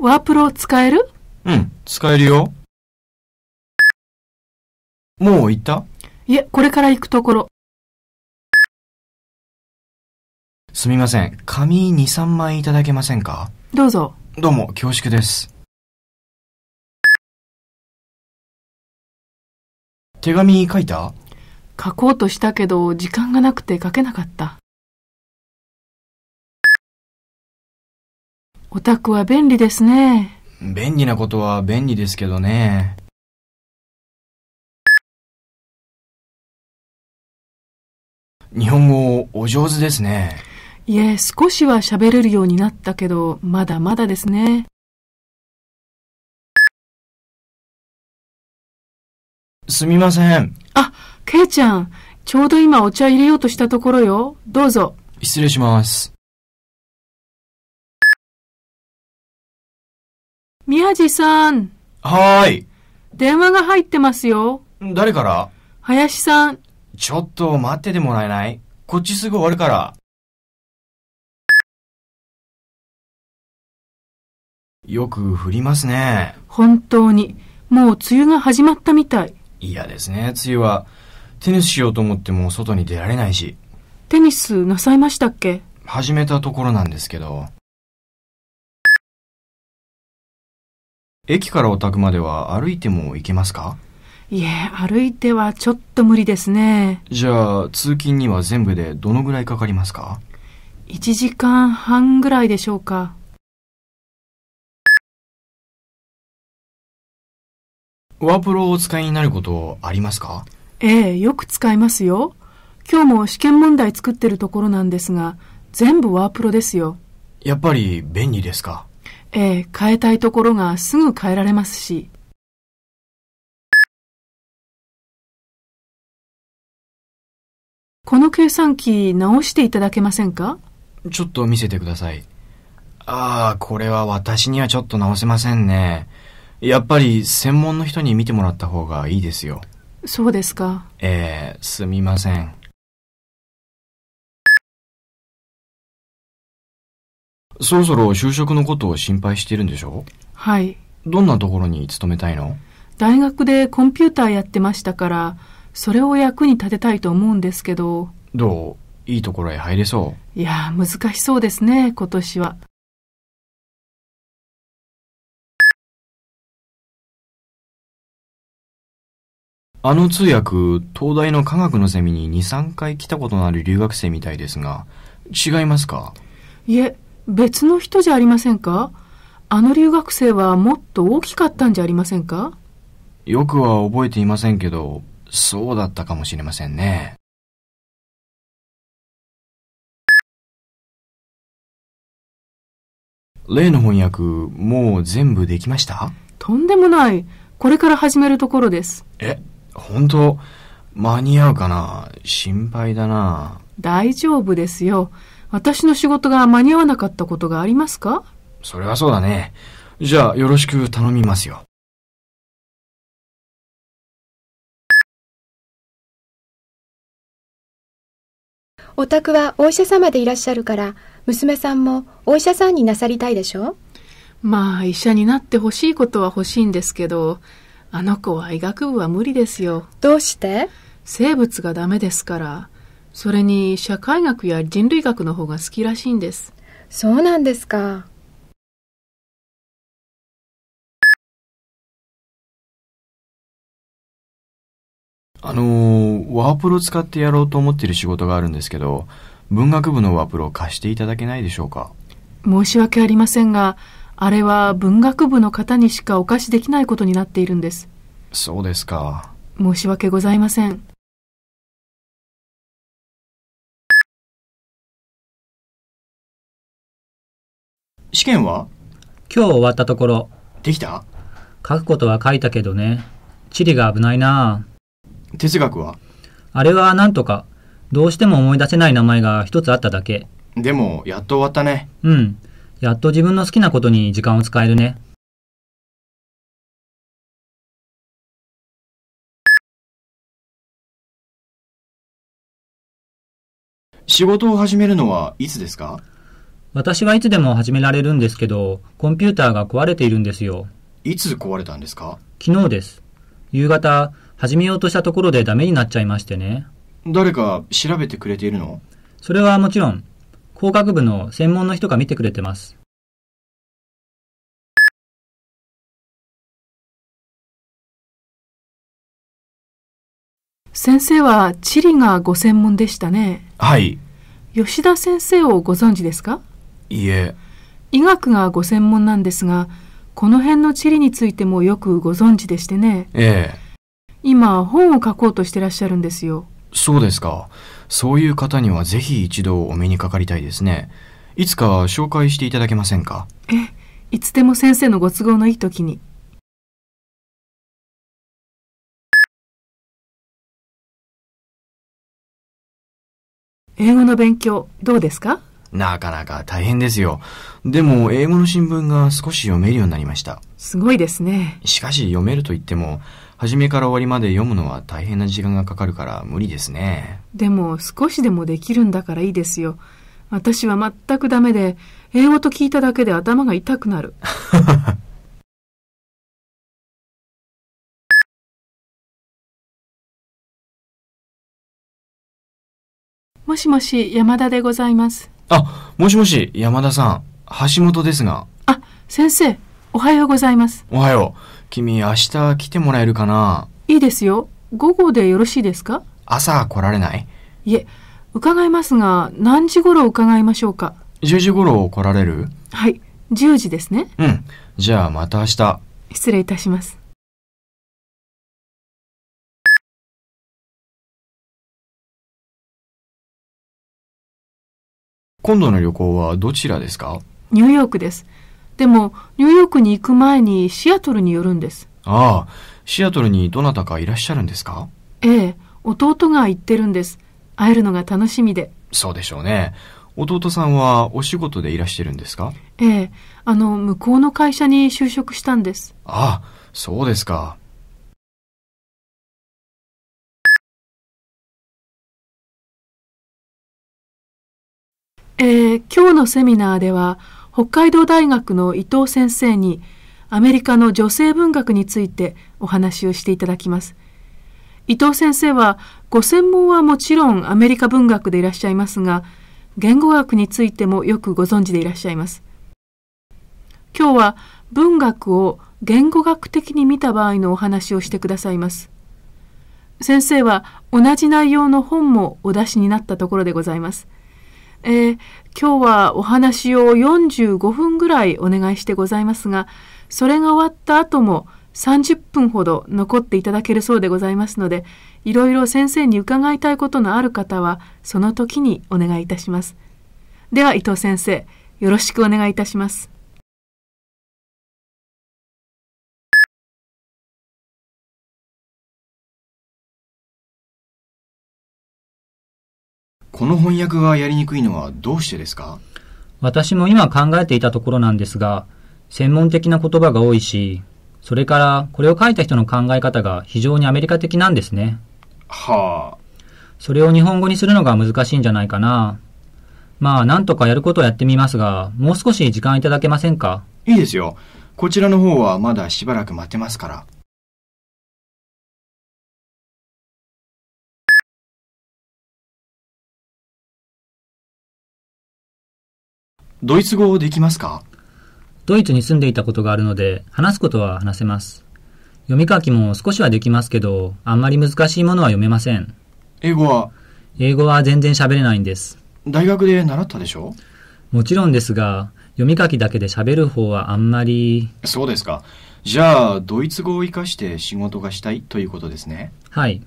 ワープロ使えるうん、使えるよ。もう行ったいえ、これから行くところ。すみません。紙2、3枚いただけませんかどうぞ。どうも、恐縮です。手紙書いた書こうとしたけど、時間がなくて書けなかった。お宅は便利ですね。便利なことは便利ですけどね。日本語お上手ですね。いえ、少しは喋れるようになったけど、まだまだですね。すみません。あ、ケイちゃん、ちょうど今お茶入れようとしたところよ。どうぞ。失礼します。宮地さん。はーい。電話が入ってますよ。誰から林さん。ちょっと待っててもらえないこっちすぐ終わるから。よく降りますね。本当に。もう梅雨が始まったみたい。嫌ですね、梅雨は。テニスしようと思っても外に出られないし。テニスなさいましたっけ始めたところなんですけど。駅からお宅までは歩いても行けますかいえ、歩いてはちょっと無理ですね。じゃあ、通勤には全部でどのぐらいかかりますか ?1 時間半ぐらいでしょうか。ワープロをお使いになることありますかええ、よく使いますよ。今日も試験問題作ってるところなんですが、全部ワープロですよ。やっぱり便利ですかええ、変えたいところがすぐ変えられますし。この計算機直していただけませんかちょっと見せてください。ああ、これは私にはちょっと直せませんね。やっぱり専門の人に見てもらった方がいいですよ。そうですか。ええ、すみません。そろそろ就職のことを心配してるんでしょはい。どんなところに勤めたいの大学でコンピューターやってましたから、それを役に立てたいと思うんですけど。どういいところへ入れそういや、難しそうですね、今年は。あの通訳、東大の科学のゼミに2、3回来たことのある留学生みたいですが、違いますかいえ、別の人じゃありませんかあの留学生はもっと大きかったんじゃありませんかよくは覚えていませんけど、そうだったかもしれませんね。例の翻訳、もう全部できましたとんでもない。これから始めるところです。え、本当間に合うかな心配だな。大丈夫ですよ。私の仕事が間に合わなかったことがありますかそれはそうだね。じゃあ、よろしく頼みますよ。お宅はお医者様でいらっしゃるから、娘さんもお医者さんになさりたいでしょまあ、医者になってほしいことは欲しいんですけど、あの子は医学部は無理ですよ。どうして生物がダメですから。それに社会学や人類学の方が好きらしいんです。そうなんですか。あのワープロ使ってやろうと思っている仕事があるんですけど、文学部のワープロを貸していただけないでしょうか。申し訳ありませんが、あれは文学部の方にしかお貸しできないことになっているんです。そうですか。申し訳ございません。試験は今日終わったところ。できた書くことは書いたけどね。地理が危ないな哲学はあれはなんとか。どうしても思い出せない名前が一つあっただけ。でも、やっと終わったね。うん。やっと自分の好きなことに時間を使えるね。仕事を始めるのはいつですか私はいつでも始められるんですけど、コンピューターが壊れているんですよ。いつ壊れたんですか昨日です。夕方、始めようとしたところでダメになっちゃいましてね。誰か調べてくれているのそれはもちろん、工学部の専門の人が見てくれてます。先生は地理がご専門でしたね。はい。吉田先生をご存知ですかいえ医学がご専門なんですがこの辺の地理についてもよくご存知でしてねええ今本を書こうとしてらっしゃるんですよそうですかそういう方にはぜひ一度お目にかかりたいですねいつか紹介していただけませんかえいつでも先生のご都合のいい時に英語の勉強どうですかなかなか大変ですよ。でも、英語の新聞が少し読めるようになりました。すごいですね。しかし、読めると言っても、初めから終わりまで読むのは大変な時間がかかるから無理ですね。でも、少しでもできるんだからいいですよ。私は全くダメで、英語と聞いただけで頭が痛くなる。もしもし、山田でございます。あ、もしもし、山田さん、橋本ですが。あ、先生、おはようございます。おはよう。君、明日来てもらえるかないいですよ。午後でよろしいですか朝来られないいえ、伺いますが、何時頃伺いましょうか ?10 時頃来られるはい、10時ですね。うん。じゃあまた明日。失礼いたします。今度の旅行はどちらですかニューヨークです。でも、ニューヨークに行く前にシアトルに寄るんです。ああ、シアトルにどなたかいらっしゃるんですかええ、弟が行ってるんです。会えるのが楽しみで。そうでしょうね。弟さんはお仕事でいらしてるんですかええ、あの、向こうの会社に就職したんです。ああ、そうですか。えー、今日のセミナーでは北海道大学の伊藤先生にアメリカの女性文学についてお話をしていただきます。伊藤先生はご専門はもちろんアメリカ文学でいらっしゃいますが言語学についてもよくご存知でいらっしゃいます。今日は文学を言語学的に見た場合のお話をしてくださいます。先生は同じ内容の本もお出しになったところでございます。えー、今日はお話を45分ぐらいお願いしてございますが、それが終わった後も30分ほど残っていただけるそうでございますので、いろいろ先生に伺いたいことのある方は、その時にお願いいたします。では伊藤先生、よろしくお願いいたします。この翻訳がやりにくいのはどうしてですか私も今考えていたところなんですが、専門的な言葉が多いし、それからこれを書いた人の考え方が非常にアメリカ的なんですね。はあ。それを日本語にするのが難しいんじゃないかな。まあ、なんとかやることをやってみますが、もう少し時間いただけませんかいいですよ。こちらの方はまだしばらく待ってますから。ドイツ語できますかドイツに住んでいたことがあるので、話すことは話せます。読み書きも少しはできますけど、あんまり難しいものは読めません。英語は英語は全然喋れないんです。大学で習ったでしょもちろんですが、読み書きだけで喋る方はあんまり。そうですか。じゃあ、ドイツ語を活かして仕事がしたいということですね。はい。